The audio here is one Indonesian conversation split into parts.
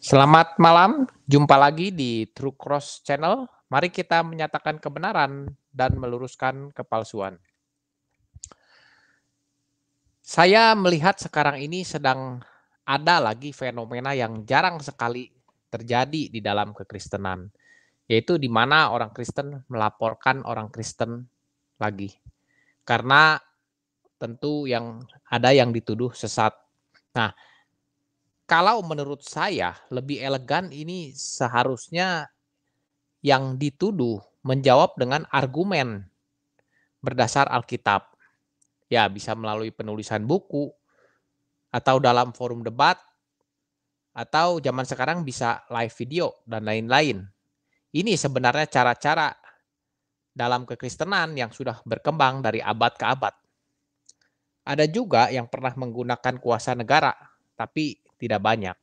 Selamat malam, jumpa lagi di True Cross Channel. Mari kita menyatakan kebenaran dan meluruskan kepalsuan. Saya melihat sekarang ini sedang ada lagi fenomena yang jarang sekali terjadi di dalam kekristenan, yaitu di mana orang Kristen melaporkan orang Kristen lagi. Karena tentu yang ada yang dituduh sesat. Nah, kalau menurut saya lebih elegan ini seharusnya yang dituduh menjawab dengan argumen berdasar Alkitab. Ya, bisa melalui penulisan buku atau dalam forum debat atau zaman sekarang bisa live video dan lain-lain. Ini sebenarnya cara-cara dalam kekristenan yang sudah berkembang dari abad ke abad. Ada juga yang pernah menggunakan kuasa negara tapi tidak banyak.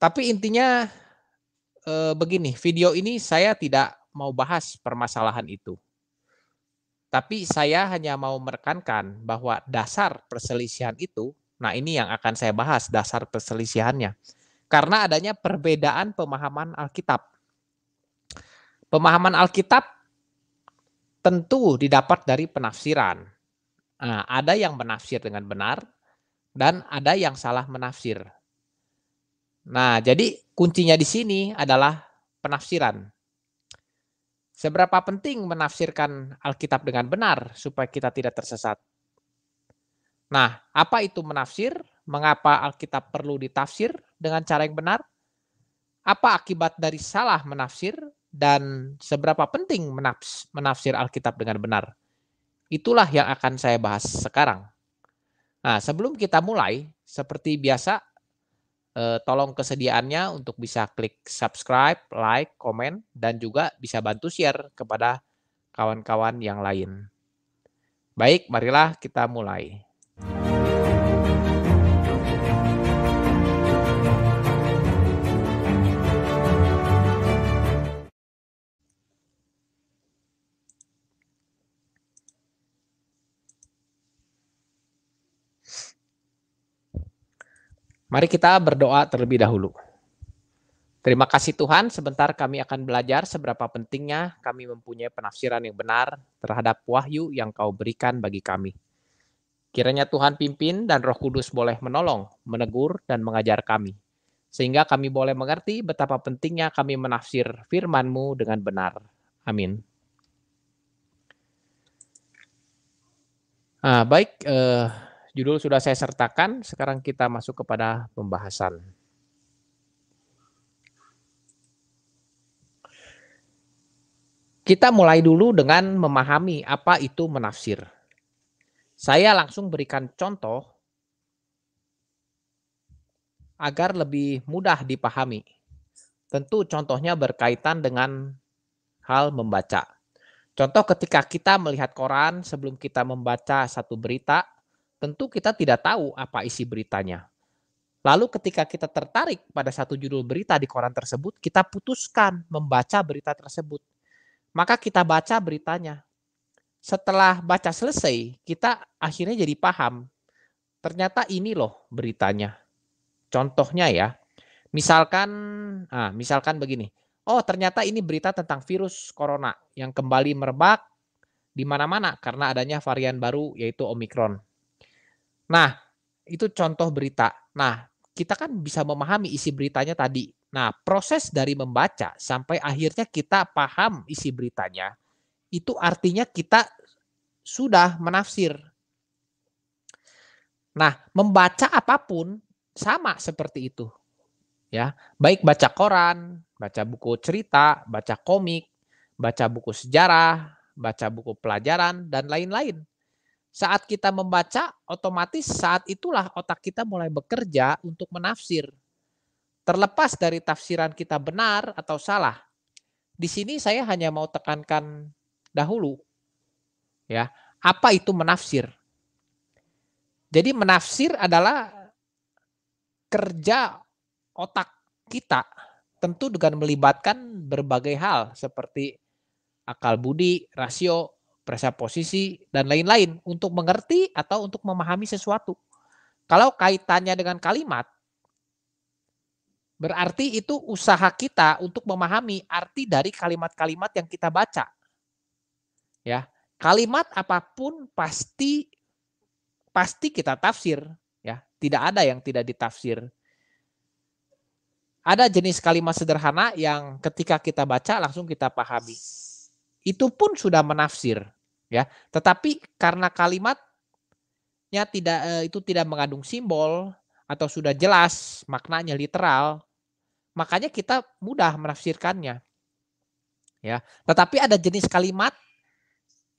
Tapi intinya e, begini, video ini saya tidak mau bahas permasalahan itu. Tapi saya hanya mau merekankan bahwa dasar perselisihan itu, nah ini yang akan saya bahas dasar perselisihannya. Karena adanya perbedaan pemahaman Alkitab. Pemahaman Alkitab tentu didapat dari penafsiran. Nah, ada yang menafsir dengan benar, dan ada yang salah menafsir. Nah, jadi kuncinya di sini adalah penafsiran. Seberapa penting menafsirkan Alkitab dengan benar supaya kita tidak tersesat? Nah, apa itu menafsir? Mengapa Alkitab perlu ditafsir dengan cara yang benar? Apa akibat dari salah menafsir dan seberapa penting menafsir Alkitab dengan benar? Itulah yang akan saya bahas sekarang. Nah, sebelum kita mulai, seperti biasa, eh, tolong kesediaannya untuk bisa klik subscribe, like, komen, dan juga bisa bantu share kepada kawan-kawan yang lain. Baik, marilah kita mulai. Mari kita berdoa terlebih dahulu. Terima kasih Tuhan, sebentar kami akan belajar seberapa pentingnya kami mempunyai penafsiran yang benar terhadap wahyu yang kau berikan bagi kami. Kiranya Tuhan pimpin dan roh kudus boleh menolong, menegur, dan mengajar kami. Sehingga kami boleh mengerti betapa pentingnya kami menafsir FirmanMu dengan benar. Amin. Nah, baik, eh, Judul sudah saya sertakan, sekarang kita masuk kepada pembahasan. Kita mulai dulu dengan memahami apa itu menafsir. Saya langsung berikan contoh agar lebih mudah dipahami. Tentu contohnya berkaitan dengan hal membaca. Contoh ketika kita melihat koran sebelum kita membaca satu berita, tentu kita tidak tahu apa isi beritanya. Lalu ketika kita tertarik pada satu judul berita di koran tersebut, kita putuskan membaca berita tersebut. Maka kita baca beritanya. Setelah baca selesai, kita akhirnya jadi paham. Ternyata ini loh beritanya. Contohnya ya, misalkan ah misalkan begini. Oh, ternyata ini berita tentang virus corona yang kembali merebak di mana-mana karena adanya varian baru yaitu Omikron. Nah, itu contoh berita. Nah, kita kan bisa memahami isi beritanya tadi. Nah, proses dari membaca sampai akhirnya kita paham isi beritanya, itu artinya kita sudah menafsir. Nah, membaca apapun sama seperti itu. Ya, baik baca koran, baca buku cerita, baca komik, baca buku sejarah, baca buku pelajaran dan lain-lain. Saat kita membaca, otomatis saat itulah otak kita mulai bekerja untuk menafsir. Terlepas dari tafsiran kita benar atau salah. Di sini saya hanya mau tekankan dahulu ya, apa itu menafsir? Jadi menafsir adalah kerja otak kita tentu dengan melibatkan berbagai hal seperti akal budi, rasio, posisi, dan lain-lain untuk mengerti atau untuk memahami sesuatu. Kalau kaitannya dengan kalimat, berarti itu usaha kita untuk memahami arti dari kalimat-kalimat yang kita baca. Ya, kalimat apapun pasti pasti kita tafsir, ya. Tidak ada yang tidak ditafsir ada jenis kalimat sederhana yang ketika kita baca langsung kita pahami itu pun sudah menafsir ya tetapi karena kalimatnya tidak eh, itu tidak mengandung simbol atau sudah jelas maknanya literal makanya kita mudah menafsirkannya ya tetapi ada jenis kalimat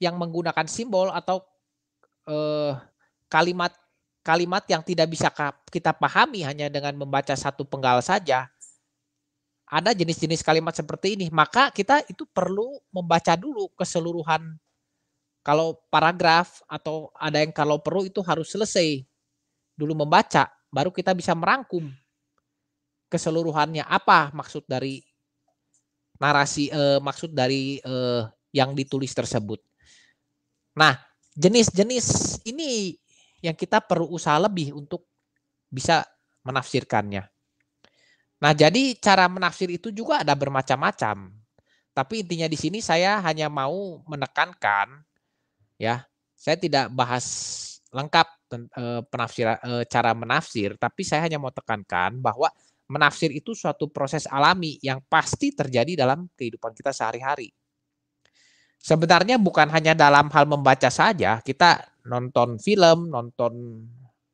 yang menggunakan simbol atau eh, kalimat kalimat yang tidak bisa kita pahami hanya dengan membaca satu penggal saja ada jenis-jenis kalimat seperti ini, maka kita itu perlu membaca dulu keseluruhan kalau paragraf atau ada yang kalau perlu itu harus selesai dulu membaca, baru kita bisa merangkum keseluruhannya apa maksud dari narasi eh, maksud dari eh, yang ditulis tersebut. Nah, jenis-jenis ini yang kita perlu usaha lebih untuk bisa menafsirkannya. Nah, jadi cara menafsir itu juga ada bermacam-macam. Tapi intinya di sini saya hanya mau menekankan ya, saya tidak bahas lengkap eh, penafsir eh, cara menafsir, tapi saya hanya mau tekankan bahwa menafsir itu suatu proses alami yang pasti terjadi dalam kehidupan kita sehari-hari. Sebenarnya bukan hanya dalam hal membaca saja, kita nonton film, nonton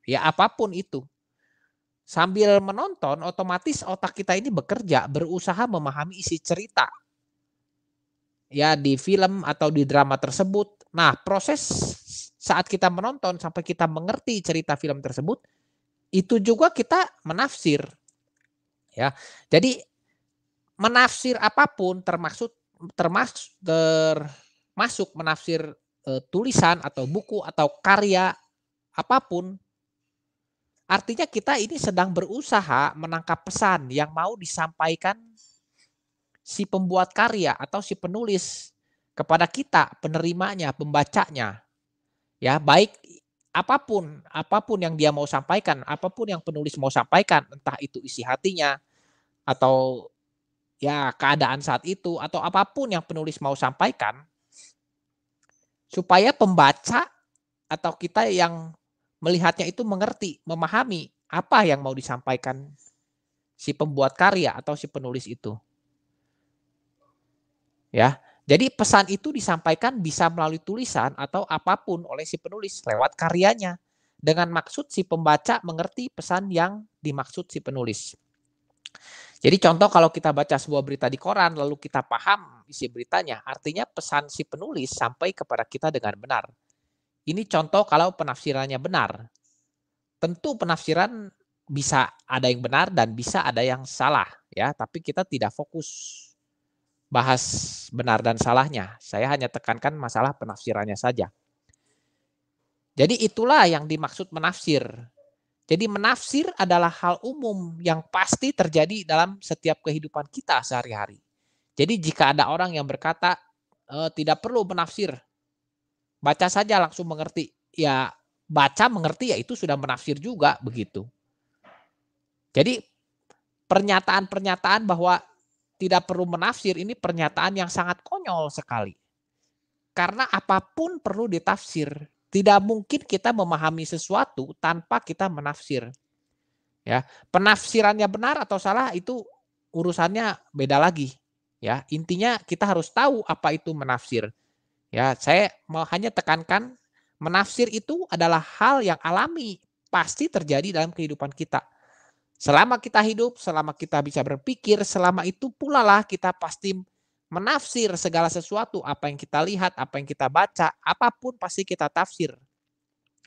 ya apapun itu Sambil menonton, otomatis otak kita ini bekerja, berusaha memahami isi cerita. Ya, di film atau di drama tersebut. Nah, proses saat kita menonton sampai kita mengerti cerita film tersebut, itu juga kita menafsir. Ya. Jadi menafsir apapun termasuk termasuk termasuk menafsir e, tulisan atau buku atau karya apapun Artinya kita ini sedang berusaha menangkap pesan yang mau disampaikan si pembuat karya atau si penulis kepada kita, penerimanya, pembacanya. Ya, baik apapun, apapun yang dia mau sampaikan, apapun yang penulis mau sampaikan, entah itu isi hatinya atau ya keadaan saat itu atau apapun yang penulis mau sampaikan supaya pembaca atau kita yang melihatnya itu mengerti, memahami apa yang mau disampaikan si pembuat karya atau si penulis itu. Ya. Jadi pesan itu disampaikan bisa melalui tulisan atau apapun oleh si penulis lewat karyanya dengan maksud si pembaca mengerti pesan yang dimaksud si penulis. Jadi contoh kalau kita baca sebuah berita di koran lalu kita paham isi beritanya, artinya pesan si penulis sampai kepada kita dengan benar. Ini contoh kalau penafsirannya benar. Tentu penafsiran bisa ada yang benar dan bisa ada yang salah ya, tapi kita tidak fokus bahas benar dan salahnya. Saya hanya tekankan masalah penafsirannya saja. Jadi itulah yang dimaksud menafsir. Jadi menafsir adalah hal umum yang pasti terjadi dalam setiap kehidupan kita sehari-hari. Jadi jika ada orang yang berkata e, tidak perlu menafsir, baca saja langsung mengerti. Ya baca mengerti ya itu sudah menafsir juga begitu. Jadi pernyataan-pernyataan bahwa tidak perlu menafsir ini pernyataan yang sangat konyol sekali. Karena apapun perlu ditafsir. Tidak mungkin kita memahami sesuatu tanpa kita menafsir. Ya, penafsirannya benar atau salah itu urusannya beda lagi. Ya, intinya kita harus tahu apa itu menafsir. Ya, saya mau hanya tekankan menafsir itu adalah hal yang alami, pasti terjadi dalam kehidupan kita. Selama kita hidup, selama kita bisa berpikir, selama itu pula lah kita pasti menafsir segala sesuatu, apa yang kita lihat, apa yang kita baca, apapun pasti kita tafsir.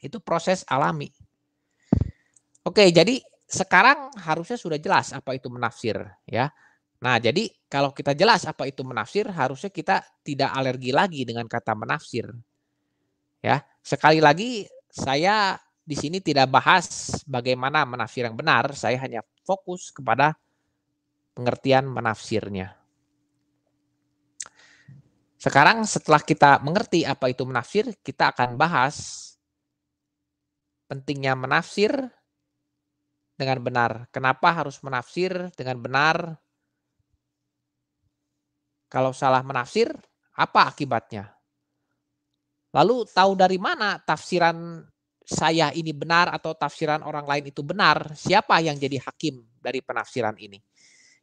Itu proses alami. Oke, jadi sekarang harusnya sudah jelas apa itu menafsir, ya. Nah, jadi kalau kita jelas apa itu menafsir, harusnya kita tidak alergi lagi dengan kata menafsir. Ya, sekali lagi saya di sini tidak bahas bagaimana menafsir yang benar, saya hanya fokus kepada pengertian menafsirnya. Sekarang setelah kita mengerti apa itu menafsir, kita akan bahas pentingnya menafsir dengan benar. Kenapa harus menafsir dengan benar? Kalau salah menafsir, apa akibatnya? Lalu tahu dari mana tafsiran saya ini benar atau tafsiran orang lain itu benar? Siapa yang jadi hakim dari penafsiran ini?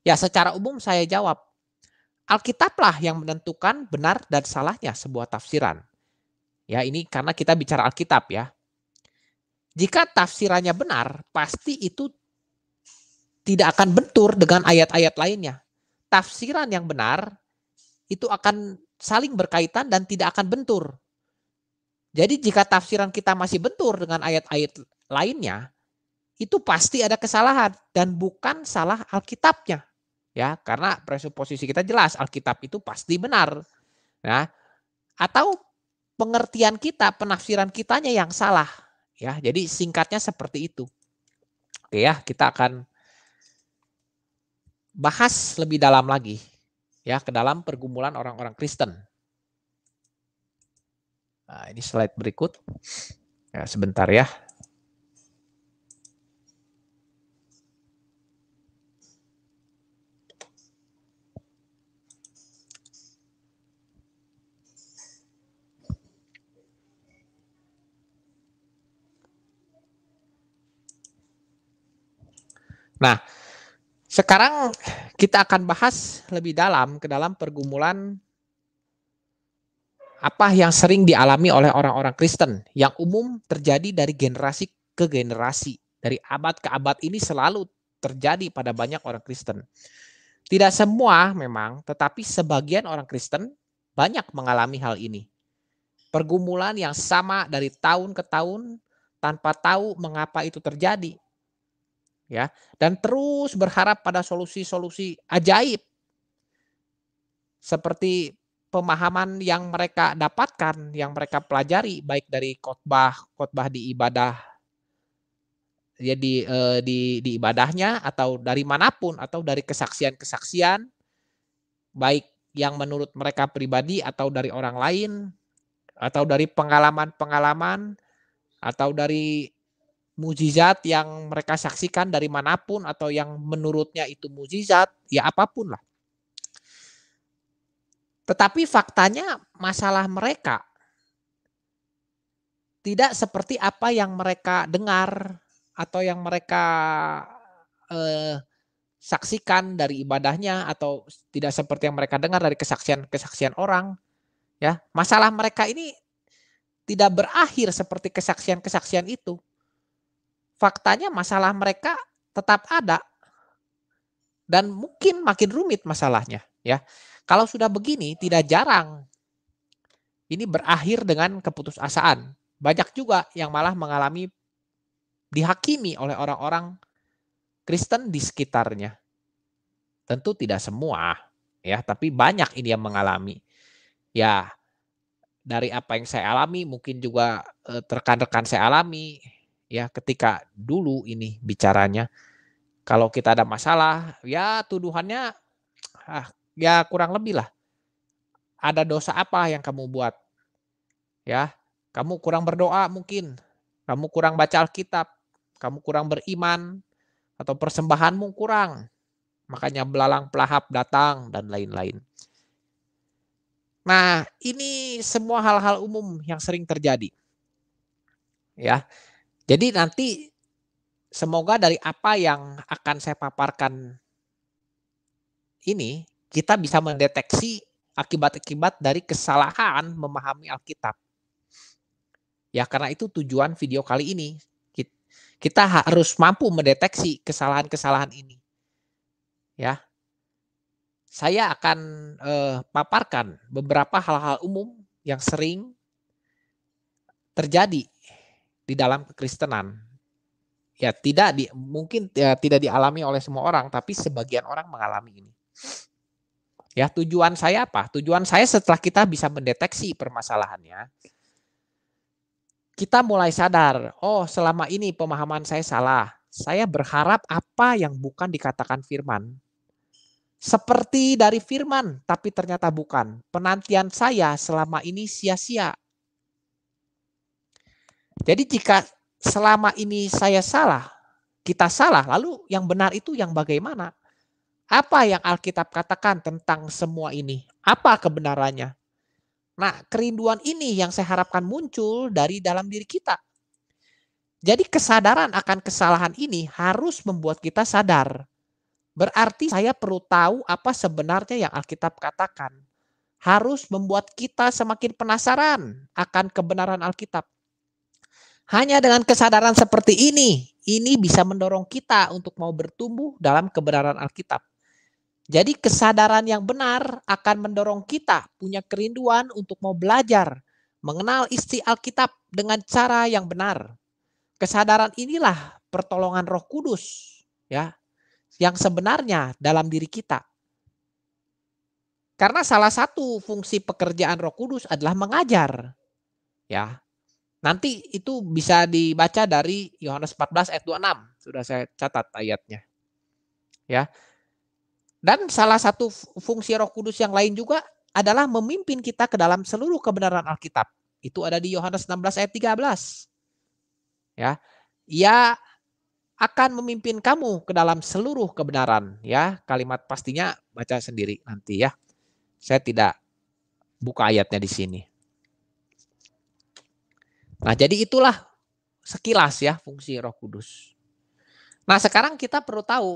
Ya secara umum saya jawab, Alkitablah yang menentukan benar dan salahnya sebuah tafsiran. Ya ini karena kita bicara Alkitab ya. Jika tafsirannya benar, pasti itu tidak akan bentur dengan ayat-ayat lainnya. Tafsiran yang benar itu akan saling berkaitan dan tidak akan bentur. Jadi jika tafsiran kita masih bentur dengan ayat-ayat lainnya, itu pasti ada kesalahan dan bukan salah Alkitabnya. Ya, karena presuposisi kita jelas Alkitab itu pasti benar. Ya. Atau pengertian kita, penafsiran kitanya yang salah. Ya, jadi singkatnya seperti itu. Oke ya, kita akan bahas lebih dalam lagi ya ke dalam pergumulan orang-orang Kristen. Nah, ini slide berikut. Ya, sebentar ya. Nah, sekarang kita akan bahas lebih dalam ke dalam pergumulan apa yang sering dialami oleh orang-orang Kristen yang umum terjadi dari generasi ke generasi. Dari abad ke abad ini selalu terjadi pada banyak orang Kristen. Tidak semua memang, tetapi sebagian orang Kristen banyak mengalami hal ini. Pergumulan yang sama dari tahun ke tahun tanpa tahu mengapa itu terjadi ya dan terus berharap pada solusi-solusi ajaib seperti pemahaman yang mereka dapatkan, yang mereka pelajari baik dari khotbah, khotbah di ibadah ya eh, di di ibadahnya atau dari manapun atau dari kesaksian-kesaksian baik yang menurut mereka pribadi atau dari orang lain atau dari pengalaman-pengalaman atau dari mujizat yang mereka saksikan dari manapun atau yang menurutnya itu mujizat, ya apapun lah. Tetapi faktanya masalah mereka tidak seperti apa yang mereka dengar atau yang mereka eh, saksikan dari ibadahnya atau tidak seperti yang mereka dengar dari kesaksian-kesaksian orang. Ya, masalah mereka ini tidak berakhir seperti kesaksian-kesaksian itu faktanya masalah mereka tetap ada dan mungkin makin rumit masalahnya ya. Kalau sudah begini tidak jarang ini berakhir dengan keputusasaan. Banyak juga yang malah mengalami dihakimi oleh orang-orang Kristen di sekitarnya. Tentu tidak semua ya, tapi banyak ini yang mengalami. Ya, dari apa yang saya alami mungkin juga eh, rekan-rekan saya alami ya ketika dulu ini bicaranya kalau kita ada masalah ya tuduhannya ah, ya kurang lebih lah ada dosa apa yang kamu buat ya kamu kurang berdoa mungkin kamu kurang baca Alkitab kamu kurang beriman atau persembahanmu kurang makanya belalang pelahap datang dan lain-lain Nah, ini semua hal-hal umum yang sering terjadi. Ya. Jadi nanti semoga dari apa yang akan saya paparkan ini kita bisa iya. mendeteksi akibat-akibat dari kesalahan memahami Alkitab. Ya karena itu tujuan video kali ini. Kita harus mampu mendeteksi kesalahan-kesalahan ini. Ya. Saya akan eh, paparkan beberapa hal-hal umum yang sering terjadi di dalam kekristenan. Ya, tidak di mungkin ya, tidak dialami oleh semua orang, tapi sebagian orang mengalami ini. Ya, tujuan saya apa? Tujuan saya setelah kita bisa mendeteksi permasalahannya, kita mulai sadar, oh selama ini pemahaman saya salah. Saya berharap apa yang bukan dikatakan firman. Seperti dari firman, tapi ternyata bukan. Penantian saya selama ini sia-sia. Jadi jika selama ini saya salah, kita salah, lalu yang benar itu yang bagaimana? Apa yang Alkitab katakan tentang semua ini? Apa kebenarannya? Nah, kerinduan ini yang saya harapkan muncul dari dalam diri kita. Jadi kesadaran akan kesalahan ini harus membuat kita sadar. Berarti saya perlu tahu apa sebenarnya yang Alkitab katakan. Harus membuat kita semakin penasaran akan kebenaran Alkitab. Hanya dengan kesadaran seperti ini, ini bisa mendorong kita untuk mau bertumbuh dalam kebenaran Alkitab. Jadi kesadaran yang benar akan mendorong kita punya kerinduan untuk mau belajar, mengenal isi Alkitab dengan cara yang benar. Kesadaran inilah pertolongan Roh Kudus ya yang sebenarnya dalam diri kita. Karena salah satu fungsi pekerjaan Roh Kudus adalah mengajar. Ya. Nanti itu bisa dibaca dari Yohanes 14 ayat 26. Sudah saya catat ayatnya. Ya. Dan salah satu fungsi Roh Kudus yang lain juga adalah memimpin kita ke dalam seluruh kebenaran Alkitab. Itu ada di Yohanes 16 ayat 13. Ya. Ia akan memimpin kamu ke dalam seluruh kebenaran ya. Kalimat pastinya baca sendiri nanti ya. Saya tidak buka ayatnya di sini. Nah, jadi itulah sekilas ya fungsi Roh Kudus. Nah, sekarang kita perlu tahu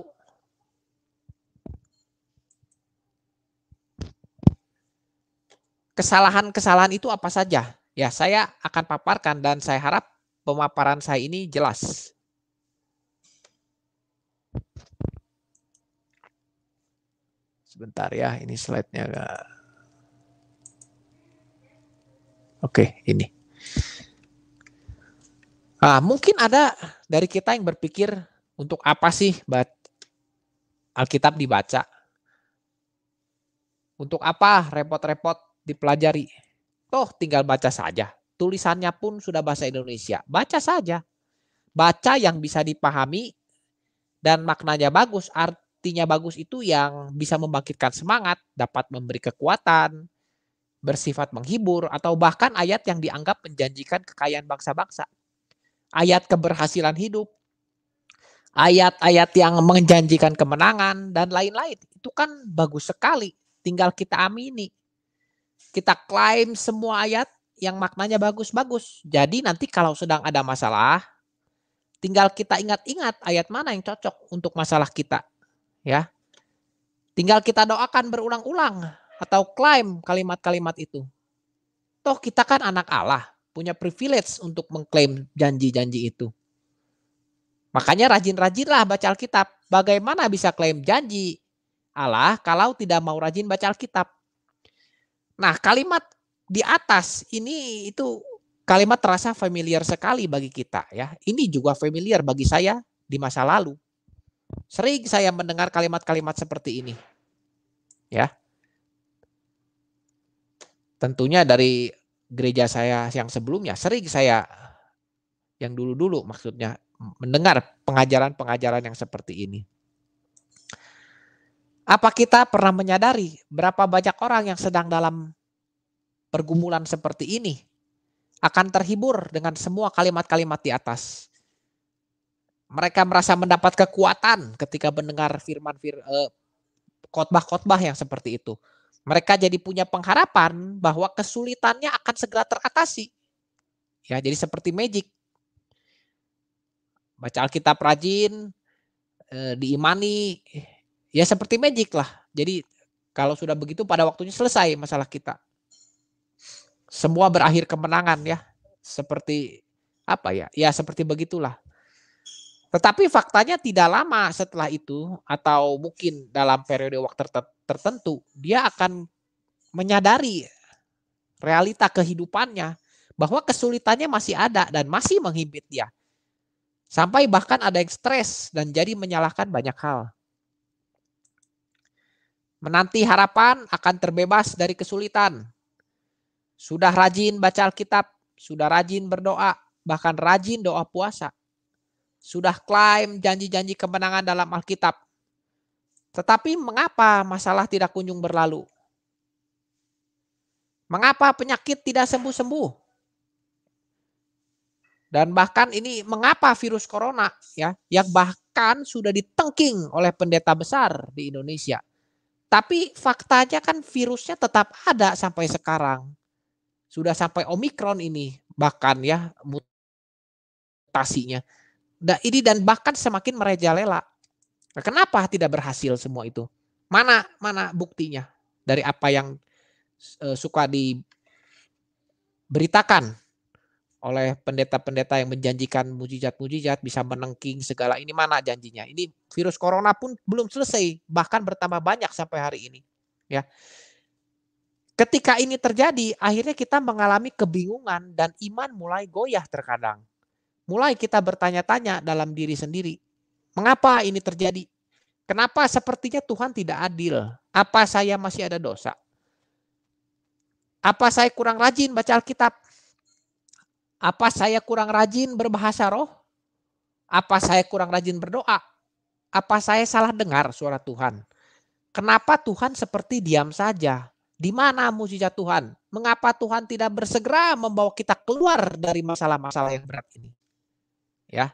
kesalahan-kesalahan itu apa saja. Ya, saya akan paparkan dan saya harap pemaparan saya ini jelas. Sebentar ya, ini slide-nya. Oke, ini. Ah, mungkin ada dari kita yang berpikir untuk apa sih Alkitab dibaca? Untuk apa repot-repot dipelajari? Toh tinggal baca saja. Tulisannya pun sudah bahasa Indonesia. Baca saja. Baca yang bisa dipahami dan maknanya bagus. Artinya bagus itu yang bisa membangkitkan semangat, dapat memberi kekuatan, bersifat menghibur, atau bahkan ayat yang dianggap menjanjikan kekayaan bangsa-bangsa ayat keberhasilan hidup, ayat-ayat yang menjanjikan kemenangan dan lain-lain. Itu kan bagus sekali, tinggal kita amini. Kita klaim semua ayat yang maknanya bagus-bagus. Jadi nanti kalau sedang ada masalah, tinggal kita ingat-ingat ayat mana yang cocok untuk masalah kita, ya. Tinggal kita doakan berulang-ulang atau klaim kalimat-kalimat itu. Toh kita kan anak Allah punya privilege untuk mengklaim janji-janji itu. Makanya rajin-rajinlah baca Alkitab. Bagaimana bisa klaim janji Allah kalau tidak mau rajin baca Alkitab? Nah, kalimat di atas ini itu kalimat terasa familiar sekali bagi kita ya. Ini juga familiar bagi saya di masa lalu. Sering saya mendengar kalimat-kalimat seperti ini. Ya. Tentunya dari gereja saya yang sebelumnya sering saya yang dulu-dulu maksudnya mendengar pengajaran-pengajaran yang seperti ini. Apa kita pernah menyadari berapa banyak orang yang sedang dalam pergumulan seperti ini akan terhibur dengan semua kalimat-kalimat di atas? Mereka merasa mendapat kekuatan ketika mendengar firman fir, eh, khotbah-khotbah yang seperti itu. Mereka jadi punya pengharapan bahwa kesulitannya akan segera teratasi. Ya, jadi seperti magic. Baca Alkitab rajin, eh, diimani, ya seperti magic lah. Jadi kalau sudah begitu pada waktunya selesai masalah kita. Semua berakhir kemenangan ya. Seperti apa ya? Ya seperti begitulah. Tetapi faktanya tidak lama setelah itu atau mungkin dalam periode waktu tertentu tertentu, dia akan menyadari realita kehidupannya bahwa kesulitannya masih ada dan masih menghimpit dia. Sampai bahkan ada yang stres dan jadi menyalahkan banyak hal. Menanti harapan akan terbebas dari kesulitan. Sudah rajin baca Alkitab, sudah rajin berdoa, bahkan rajin doa puasa. Sudah klaim janji-janji kemenangan dalam Alkitab, tetapi mengapa masalah tidak kunjung berlalu? Mengapa penyakit tidak sembuh-sembuh? Dan bahkan ini mengapa virus corona ya yang bahkan sudah ditengking oleh pendeta besar di Indonesia. Tapi faktanya kan virusnya tetap ada sampai sekarang. Sudah sampai Omikron ini bahkan ya mutasinya. Nah, ini dan bahkan semakin merajalela. Nah, kenapa tidak berhasil semua itu? Mana mana buktinya dari apa yang e, suka diberitakan oleh pendeta-pendeta yang menjanjikan mujizat-mujizat bisa menengking segala ini mana janjinya? Ini virus corona pun belum selesai, bahkan bertambah banyak sampai hari ini. Ya. Ketika ini terjadi, akhirnya kita mengalami kebingungan dan iman mulai goyah terkadang. Mulai kita bertanya-tanya dalam diri sendiri, Mengapa ini terjadi? Kenapa sepertinya Tuhan tidak adil? Apa saya masih ada dosa? Apa saya kurang rajin baca Alkitab? Apa saya kurang rajin berbahasa roh? Apa saya kurang rajin berdoa? Apa saya salah dengar suara Tuhan? Kenapa Tuhan seperti diam saja? Di mana mujizat Tuhan? Mengapa Tuhan tidak bersegera membawa kita keluar dari masalah-masalah yang berat ini? Ya.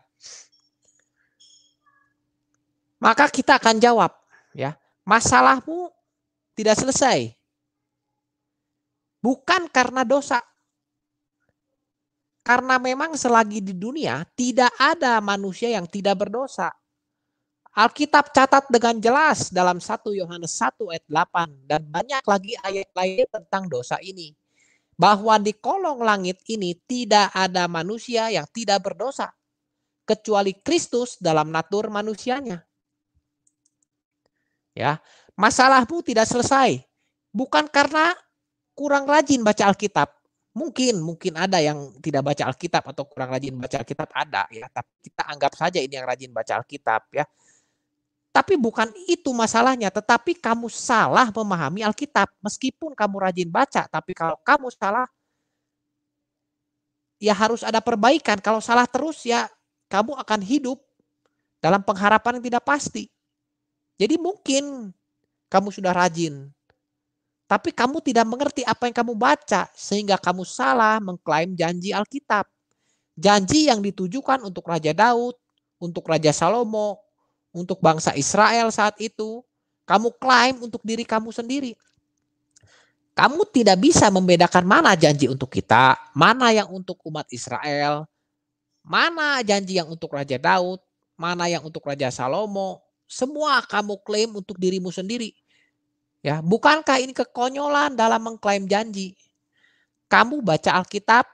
Maka kita akan jawab, ya. Masalahmu tidak selesai. Bukan karena dosa. Karena memang selagi di dunia tidak ada manusia yang tidak berdosa. Alkitab catat dengan jelas dalam 1 Yohanes 1 ayat 8 dan banyak lagi ayat lain tentang dosa ini. Bahwa di kolong langit ini tidak ada manusia yang tidak berdosa kecuali Kristus dalam natur manusianya. Ya, masalahmu tidak selesai. Bukan karena kurang rajin baca Alkitab. Mungkin mungkin ada yang tidak baca Alkitab atau kurang rajin baca Alkitab ada ya, tapi kita anggap saja ini yang rajin baca Alkitab ya. Tapi bukan itu masalahnya, tetapi kamu salah memahami Alkitab. Meskipun kamu rajin baca, tapi kalau kamu salah ya harus ada perbaikan. Kalau salah terus ya kamu akan hidup dalam pengharapan yang tidak pasti. Jadi mungkin kamu sudah rajin, tapi kamu tidak mengerti apa yang kamu baca sehingga kamu salah mengklaim janji Alkitab. Janji yang ditujukan untuk Raja Daud, untuk Raja Salomo, untuk bangsa Israel saat itu, kamu klaim untuk diri kamu sendiri. Kamu tidak bisa membedakan mana janji untuk kita, mana yang untuk umat Israel, mana janji yang untuk Raja Daud, mana yang untuk Raja Salomo, semua kamu klaim untuk dirimu sendiri. Ya, bukankah ini kekonyolan dalam mengklaim janji? Kamu baca Alkitab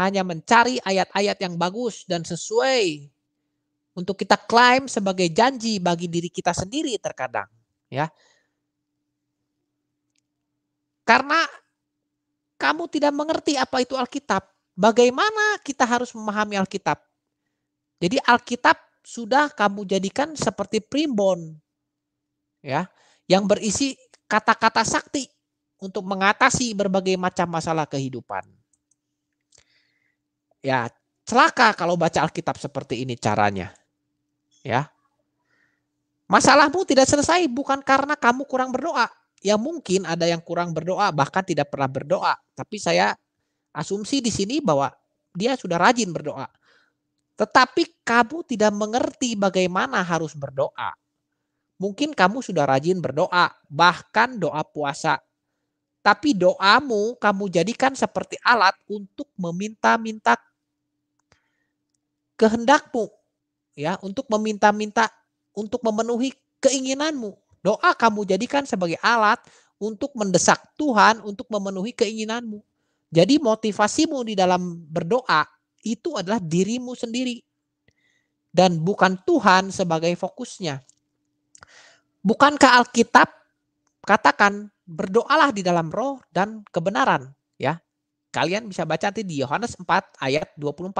hanya mencari ayat-ayat yang bagus dan sesuai untuk kita klaim sebagai janji bagi diri kita sendiri terkadang, ya. Karena kamu tidak mengerti apa itu Alkitab, bagaimana kita harus memahami Alkitab? Jadi Alkitab sudah kamu jadikan seperti primbon. Ya, yang berisi kata-kata sakti untuk mengatasi berbagai macam masalah kehidupan. Ya, celaka kalau baca Alkitab seperti ini caranya. Ya. Masalahmu tidak selesai bukan karena kamu kurang berdoa. Ya mungkin ada yang kurang berdoa bahkan tidak pernah berdoa, tapi saya asumsi di sini bahwa dia sudah rajin berdoa. Tetapi kamu tidak mengerti bagaimana harus berdoa. Mungkin kamu sudah rajin berdoa, bahkan doa puasa. Tapi doamu kamu jadikan seperti alat untuk meminta-minta kehendakmu, ya, untuk meminta-minta untuk memenuhi keinginanmu. Doa kamu jadikan sebagai alat untuk mendesak Tuhan untuk memenuhi keinginanmu. Jadi motivasimu di dalam berdoa itu adalah dirimu sendiri dan bukan Tuhan sebagai fokusnya. Bukankah Alkitab katakan berdoalah di dalam roh dan kebenaran, ya? Kalian bisa baca nanti di Yohanes 4 ayat 24.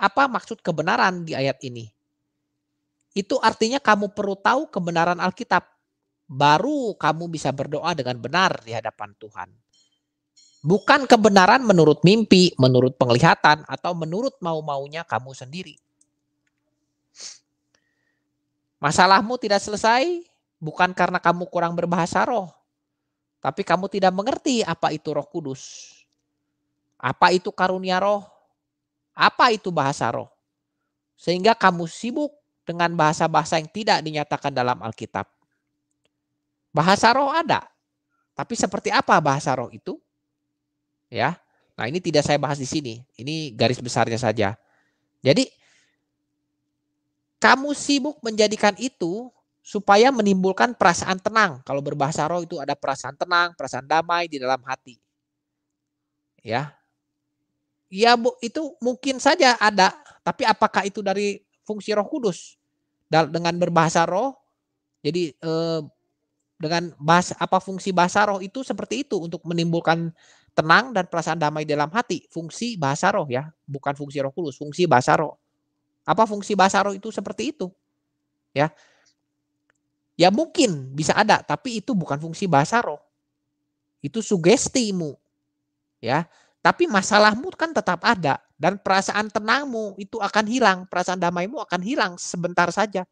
Apa maksud kebenaran di ayat ini? Itu artinya kamu perlu tahu kebenaran Alkitab. Baru kamu bisa berdoa dengan benar di hadapan Tuhan bukan kebenaran menurut mimpi, menurut penglihatan, atau menurut mau-maunya kamu sendiri. Masalahmu tidak selesai bukan karena kamu kurang berbahasa roh, tapi kamu tidak mengerti apa itu Roh Kudus, apa itu karunia roh, apa itu bahasa roh, sehingga kamu sibuk dengan bahasa-bahasa yang tidak dinyatakan dalam Alkitab. Bahasa roh ada, tapi seperti apa bahasa roh itu? ya. Nah, ini tidak saya bahas di sini. Ini garis besarnya saja. Jadi kamu sibuk menjadikan itu supaya menimbulkan perasaan tenang. Kalau berbahasa roh itu ada perasaan tenang, perasaan damai di dalam hati. Ya. Ya, Bu, itu mungkin saja ada, tapi apakah itu dari fungsi Roh Kudus? Dengan berbahasa roh jadi eh, dengan bahasa apa fungsi bahasa roh itu seperti itu untuk menimbulkan tenang dan perasaan damai dalam hati, fungsi bahasa roh ya, bukan fungsi roh kudus, fungsi bahasa roh. Apa fungsi bahasa roh itu seperti itu? Ya. Ya mungkin bisa ada, tapi itu bukan fungsi bahasa roh. Itu sugestimu. Ya. Tapi masalahmu kan tetap ada dan perasaan tenangmu itu akan hilang, perasaan damaimu akan hilang sebentar saja.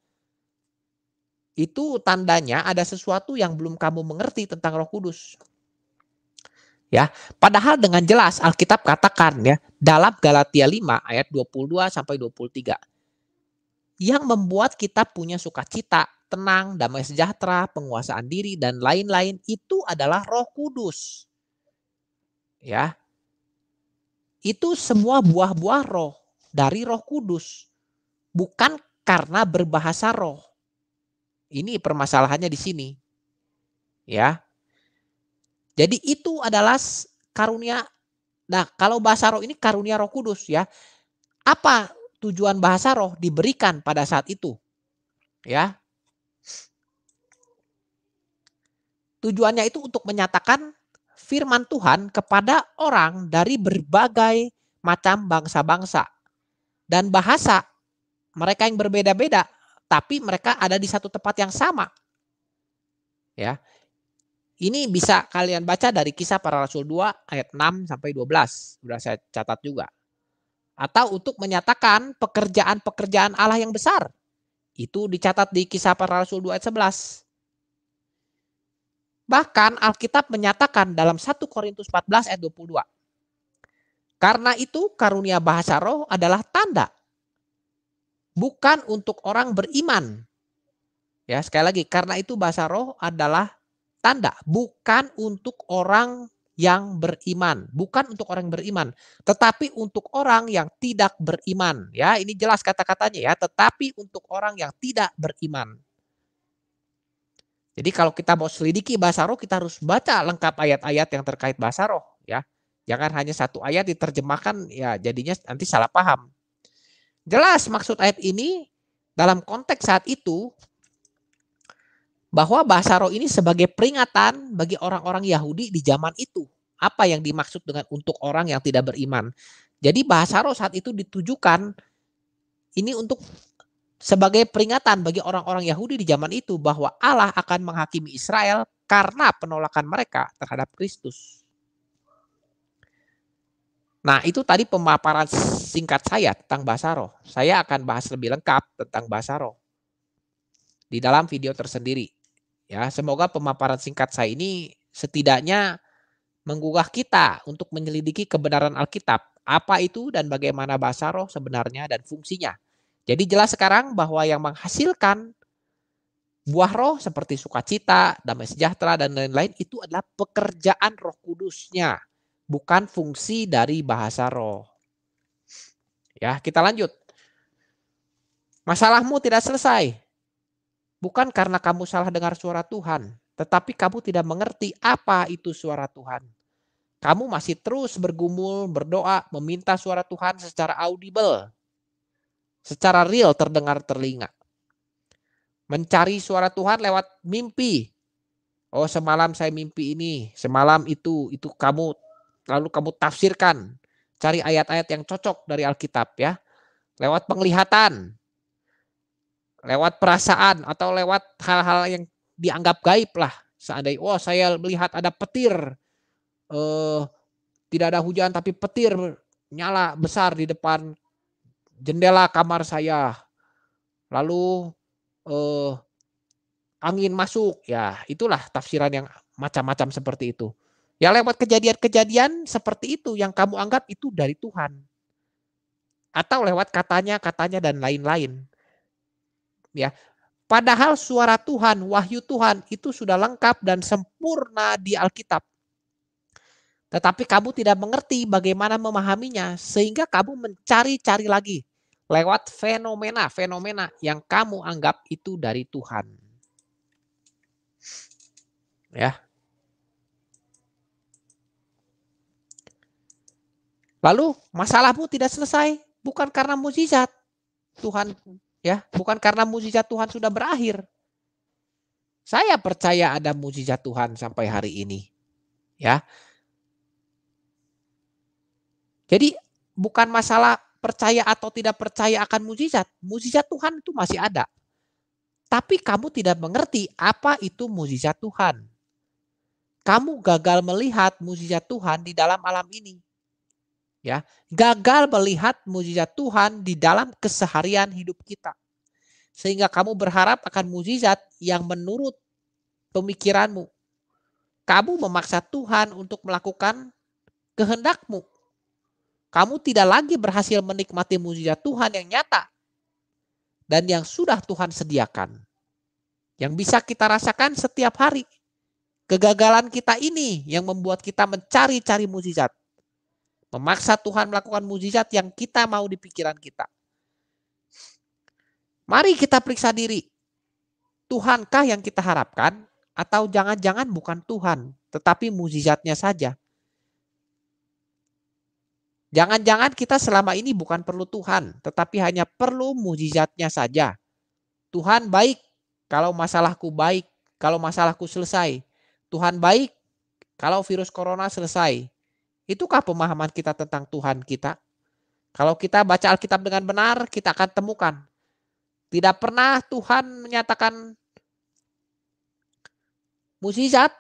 Itu tandanya ada sesuatu yang belum kamu mengerti tentang Roh Kudus ya. Padahal dengan jelas Alkitab katakan ya dalam Galatia 5 ayat 22 sampai 23 yang membuat kita punya sukacita, tenang, damai sejahtera, penguasaan diri dan lain-lain itu adalah Roh Kudus. Ya. Itu semua buah-buah roh dari Roh Kudus. Bukan karena berbahasa roh. Ini permasalahannya di sini. Ya, jadi itu adalah karunia. Nah, kalau bahasa roh ini karunia Roh Kudus ya. Apa tujuan bahasa roh diberikan pada saat itu? Ya. Tujuannya itu untuk menyatakan firman Tuhan kepada orang dari berbagai macam bangsa-bangsa dan bahasa mereka yang berbeda-beda tapi mereka ada di satu tempat yang sama. Ya. Ini bisa kalian baca dari kisah para rasul 2 ayat 6 sampai 12. Sudah saya catat juga. Atau untuk menyatakan pekerjaan-pekerjaan Allah yang besar. Itu dicatat di kisah para rasul 2 ayat 11. Bahkan Alkitab menyatakan dalam 1 Korintus 14 ayat 22. Karena itu karunia bahasa roh adalah tanda. Bukan untuk orang beriman. Ya, sekali lagi, karena itu bahasa roh adalah tanda, bukan untuk orang yang beriman, bukan untuk orang yang beriman, tetapi untuk orang yang tidak beriman. Ya, ini jelas kata-katanya ya, tetapi untuk orang yang tidak beriman. Jadi kalau kita mau selidiki bahasa roh, kita harus baca lengkap ayat-ayat yang terkait bahasa roh, ya. Jangan hanya satu ayat diterjemahkan, ya jadinya nanti salah paham. Jelas maksud ayat ini dalam konteks saat itu bahwa bahasa roh ini sebagai peringatan bagi orang-orang Yahudi di zaman itu. Apa yang dimaksud dengan untuk orang yang tidak beriman? Jadi bahasa roh saat itu ditujukan ini untuk sebagai peringatan bagi orang-orang Yahudi di zaman itu bahwa Allah akan menghakimi Israel karena penolakan mereka terhadap Kristus. Nah, itu tadi pemaparan singkat saya tentang bahasa roh. Saya akan bahas lebih lengkap tentang bahasa roh di dalam video tersendiri. Ya, semoga pemaparan singkat saya ini setidaknya menggugah kita untuk menyelidiki kebenaran Alkitab. Apa itu dan bagaimana bahasa roh sebenarnya dan fungsinya. Jadi jelas sekarang bahwa yang menghasilkan buah roh seperti sukacita, damai sejahtera, dan lain-lain itu adalah pekerjaan roh kudusnya. Bukan fungsi dari bahasa roh. Ya, kita lanjut. Masalahmu tidak selesai Bukan karena kamu salah dengar suara Tuhan, tetapi kamu tidak mengerti apa itu suara Tuhan. Kamu masih terus bergumul, berdoa, meminta suara Tuhan secara audible, secara real terdengar telinga. Mencari suara Tuhan lewat mimpi. Oh semalam saya mimpi ini, semalam itu, itu kamu lalu kamu tafsirkan. Cari ayat-ayat yang cocok dari Alkitab ya. Lewat penglihatan, lewat perasaan atau lewat hal-hal yang dianggap gaib lah. Seandainya, oh saya melihat ada petir, eh, tidak ada hujan tapi petir nyala besar di depan jendela kamar saya. Lalu eh, angin masuk, ya itulah tafsiran yang macam-macam seperti itu. Ya lewat kejadian-kejadian seperti itu yang kamu anggap itu dari Tuhan. Atau lewat katanya-katanya dan lain-lain ya. Padahal suara Tuhan, wahyu Tuhan itu sudah lengkap dan sempurna di Alkitab. Tetapi kamu tidak mengerti bagaimana memahaminya sehingga kamu mencari-cari lagi lewat fenomena-fenomena yang kamu anggap itu dari Tuhan. Ya. Lalu masalahmu tidak selesai bukan karena mujizat Tuhan Ya, bukan karena mujizat Tuhan sudah berakhir. Saya percaya ada mujizat Tuhan sampai hari ini. Ya. Jadi bukan masalah percaya atau tidak percaya akan mujizat mujizat Tuhan itu masih ada. Tapi kamu tidak mengerti apa itu mujizat Tuhan. Kamu gagal melihat mujizat Tuhan di dalam alam ini ya gagal melihat mujizat Tuhan di dalam keseharian hidup kita sehingga kamu berharap akan mujizat yang menurut pemikiranmu kamu memaksa Tuhan untuk melakukan kehendakmu kamu tidak lagi berhasil menikmati mujizat Tuhan yang nyata dan yang sudah Tuhan sediakan yang bisa kita rasakan setiap hari kegagalan kita ini yang membuat kita mencari-cari mujizat Memaksa Tuhan melakukan mujizat yang kita mau di pikiran kita. Mari kita periksa diri. Tuhankah yang kita harapkan? Atau jangan-jangan bukan Tuhan, tetapi mujizatnya saja. Jangan-jangan kita selama ini bukan perlu Tuhan, tetapi hanya perlu mujizatnya saja. Tuhan baik kalau masalahku baik, kalau masalahku selesai. Tuhan baik kalau virus corona selesai. Itukah pemahaman kita tentang Tuhan kita? Kalau kita baca Alkitab dengan benar, kita akan temukan. Tidak pernah Tuhan menyatakan musisat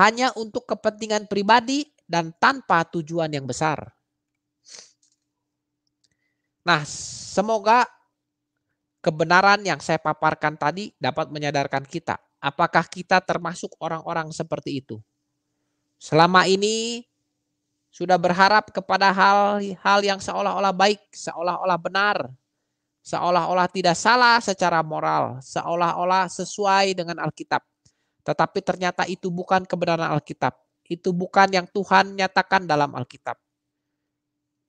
hanya untuk kepentingan pribadi dan tanpa tujuan yang besar. Nah, semoga kebenaran yang saya paparkan tadi dapat menyadarkan kita. Apakah kita termasuk orang-orang seperti itu? Selama ini sudah berharap kepada hal-hal yang seolah-olah baik, seolah-olah benar, seolah-olah tidak salah secara moral, seolah-olah sesuai dengan Alkitab. Tetapi ternyata itu bukan kebenaran Alkitab. Itu bukan yang Tuhan nyatakan dalam Alkitab.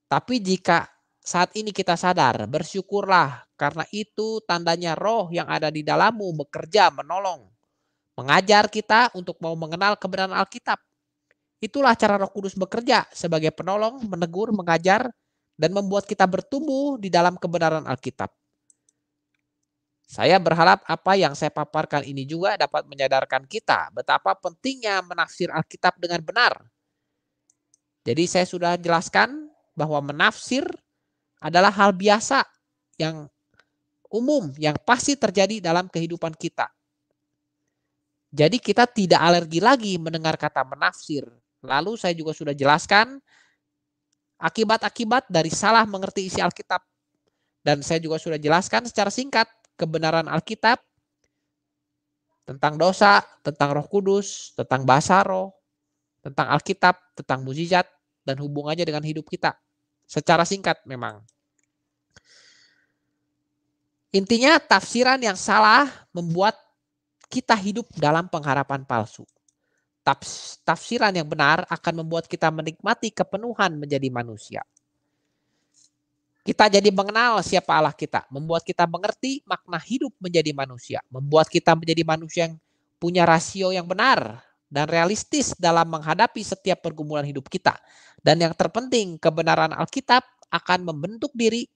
Tapi jika saat ini kita sadar, bersyukurlah karena itu tandanya roh yang ada di dalammu bekerja menolong, mengajar kita untuk mau mengenal kebenaran Alkitab. Itulah cara Roh Kudus bekerja sebagai penolong, menegur, mengajar, dan membuat kita bertumbuh di dalam kebenaran Alkitab. Saya berharap apa yang saya paparkan ini juga dapat menyadarkan kita betapa pentingnya menafsir Alkitab dengan benar. Jadi saya sudah jelaskan bahwa menafsir adalah hal biasa yang umum yang pasti terjadi dalam kehidupan kita. Jadi kita tidak alergi lagi mendengar kata menafsir Lalu saya juga sudah jelaskan akibat-akibat dari salah mengerti isi Alkitab. Dan saya juga sudah jelaskan secara singkat kebenaran Alkitab tentang dosa, tentang Roh Kudus, tentang bahasa roh, tentang Alkitab, tentang mujizat, dan hubungannya dengan hidup kita. Secara singkat memang. Intinya tafsiran yang salah membuat kita hidup dalam pengharapan palsu tafsiran yang benar akan membuat kita menikmati kepenuhan menjadi manusia. Kita jadi mengenal siapa Allah kita, membuat kita mengerti makna hidup menjadi manusia, membuat kita menjadi manusia yang punya rasio yang benar dan realistis dalam menghadapi setiap pergumulan hidup kita. Dan yang terpenting, kebenaran Alkitab akan membentuk diri,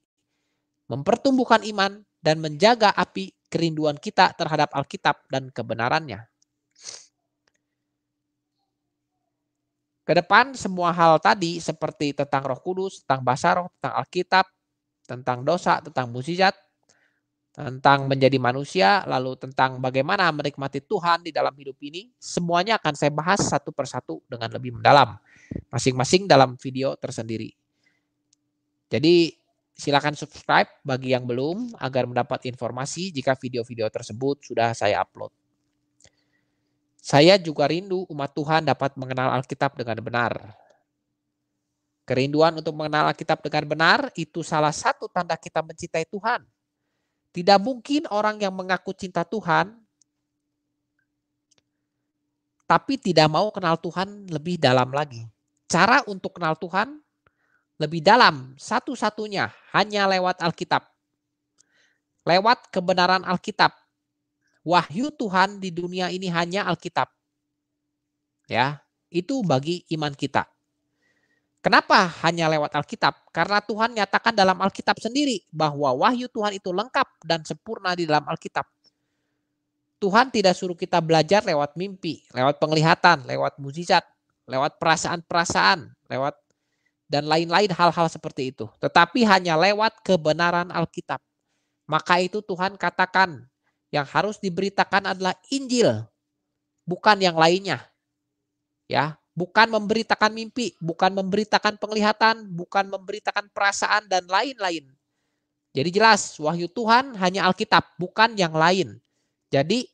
mempertumbuhkan iman, dan menjaga api kerinduan kita terhadap Alkitab dan kebenarannya. Ke depan semua hal tadi seperti tentang Roh Kudus, tentang bahasa roh, tentang Alkitab, tentang dosa, tentang musijat, tentang menjadi manusia, lalu tentang bagaimana menikmati Tuhan di dalam hidup ini, semuanya akan saya bahas satu persatu dengan lebih mendalam, masing-masing dalam video tersendiri. Jadi silakan subscribe bagi yang belum agar mendapat informasi jika video-video tersebut sudah saya upload. Saya juga rindu umat Tuhan dapat mengenal Alkitab dengan benar. Kerinduan untuk mengenal Alkitab dengan benar itu salah satu tanda kita mencintai Tuhan. Tidak mungkin orang yang mengaku cinta Tuhan tapi tidak mau kenal Tuhan lebih dalam lagi. Cara untuk kenal Tuhan lebih dalam satu-satunya hanya lewat Alkitab. Lewat kebenaran Alkitab wahyu Tuhan di dunia ini hanya Alkitab. Ya, itu bagi iman kita. Kenapa hanya lewat Alkitab? Karena Tuhan nyatakan dalam Alkitab sendiri bahwa wahyu Tuhan itu lengkap dan sempurna di dalam Alkitab. Tuhan tidak suruh kita belajar lewat mimpi, lewat penglihatan, lewat mujizat, lewat perasaan-perasaan, lewat dan lain-lain hal-hal seperti itu. Tetapi hanya lewat kebenaran Alkitab. Maka itu Tuhan katakan yang harus diberitakan adalah Injil, bukan yang lainnya. Ya, bukan memberitakan mimpi, bukan memberitakan penglihatan, bukan memberitakan perasaan dan lain-lain. Jadi jelas wahyu Tuhan hanya Alkitab, bukan yang lain. Jadi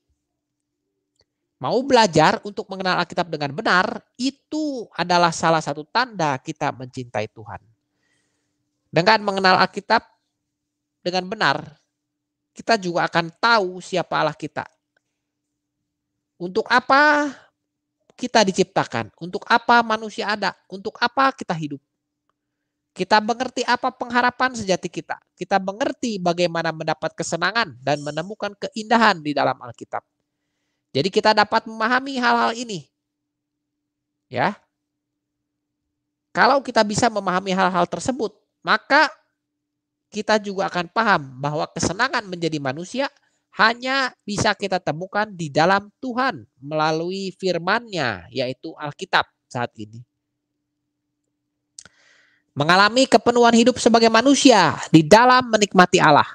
mau belajar untuk mengenal Alkitab dengan benar, itu adalah salah satu tanda kita mencintai Tuhan. Dengan mengenal Alkitab dengan benar, kita juga akan tahu siapa Allah kita. Untuk apa kita diciptakan? Untuk apa manusia ada? Untuk apa kita hidup? Kita mengerti apa pengharapan sejati kita. Kita mengerti bagaimana mendapat kesenangan dan menemukan keindahan di dalam Alkitab. Jadi kita dapat memahami hal-hal ini. Ya. Kalau kita bisa memahami hal-hal tersebut, maka kita juga akan paham bahwa kesenangan menjadi manusia hanya bisa kita temukan di dalam Tuhan melalui firman-Nya yaitu Alkitab saat ini. Mengalami kepenuhan hidup sebagai manusia di dalam menikmati Allah.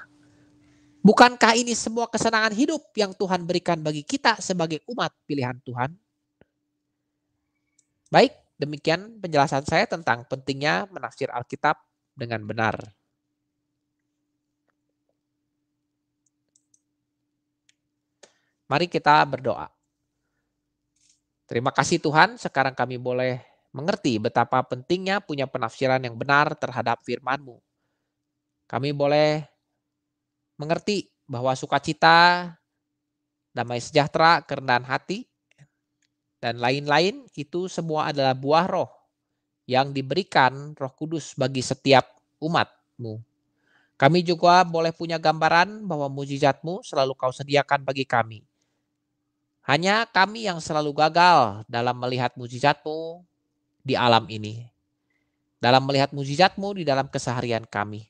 Bukankah ini semua kesenangan hidup yang Tuhan berikan bagi kita sebagai umat pilihan Tuhan? Baik, demikian penjelasan saya tentang pentingnya menafsir Alkitab dengan benar. Mari kita berdoa. Terima kasih Tuhan, sekarang kami boleh mengerti betapa pentingnya punya penafsiran yang benar terhadap firman-Mu. Kami boleh mengerti bahwa sukacita, damai sejahtera, kerendahan hati, dan lain-lain itu semua adalah buah roh yang diberikan roh kudus bagi setiap umat-Mu. Kami juga boleh punya gambaran bahwa mujizat-Mu selalu kau sediakan bagi kami hanya kami yang selalu gagal dalam melihat mujizatmu di alam ini. Dalam melihat mujizatmu di dalam keseharian kami.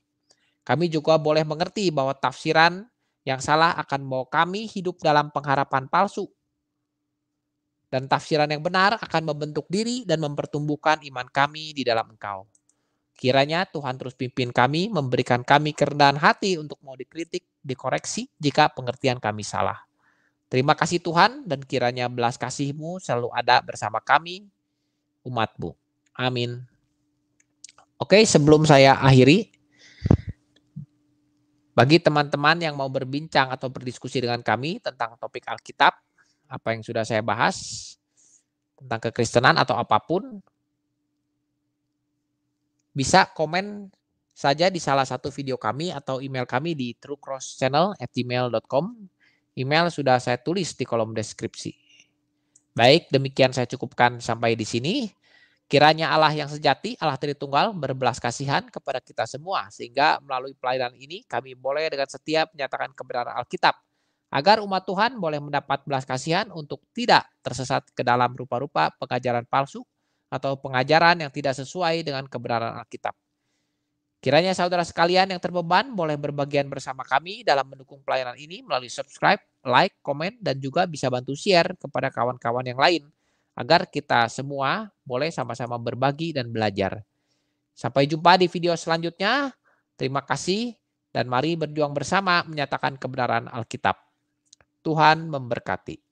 Kami juga boleh mengerti bahwa tafsiran yang salah akan membawa kami hidup dalam pengharapan palsu. Dan tafsiran yang benar akan membentuk diri dan mempertumbuhkan iman kami di dalam engkau. Kiranya Tuhan terus pimpin kami, memberikan kami kerendahan hati untuk mau dikritik, dikoreksi jika pengertian kami salah. Terima kasih Tuhan dan kiranya belas kasih-Mu selalu ada bersama kami, umat-Mu. Amin. Oke, sebelum saya akhiri, bagi teman-teman yang mau berbincang atau berdiskusi dengan kami tentang topik Alkitab, apa yang sudah saya bahas, tentang kekristenan atau apapun, bisa komen saja di salah satu video kami atau email kami di truecrosschannel@gmail.com Email sudah saya tulis di kolom deskripsi. Baik, demikian saya cukupkan sampai di sini. Kiranya Allah yang sejati, Allah Tritunggal berbelas kasihan kepada kita semua, sehingga melalui pelayanan ini kami boleh dengan setia menyatakan kebenaran Alkitab, agar umat Tuhan boleh mendapat belas kasihan untuk tidak tersesat ke dalam rupa-rupa pengajaran palsu atau pengajaran yang tidak sesuai dengan kebenaran Alkitab. Kiranya saudara sekalian yang terbeban boleh berbagian bersama kami dalam mendukung pelayanan ini melalui subscribe, like, komen, dan juga bisa bantu share kepada kawan-kawan yang lain agar kita semua boleh sama-sama berbagi dan belajar. Sampai jumpa di video selanjutnya. Terima kasih dan mari berjuang bersama menyatakan kebenaran Alkitab. Tuhan memberkati.